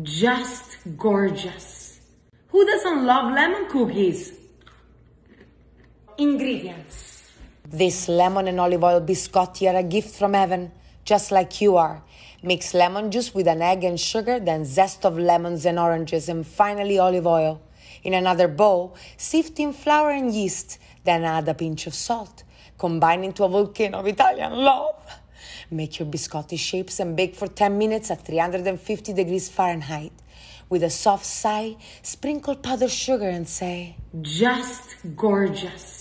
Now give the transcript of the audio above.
just gorgeous. Who doesn't love lemon cookies? Ingredients. This lemon and olive oil biscotti are a gift from heaven, just like you are. Mix lemon juice with an egg and sugar, then zest of lemons and oranges, and finally olive oil. In another bowl, sift in flour and yeast, then add a pinch of salt. Combine into a volcano of Italian love. Make your biscotti shapes and bake for 10 minutes at 350 degrees Fahrenheit. With a soft sigh, sprinkle powdered sugar and say, Just gorgeous.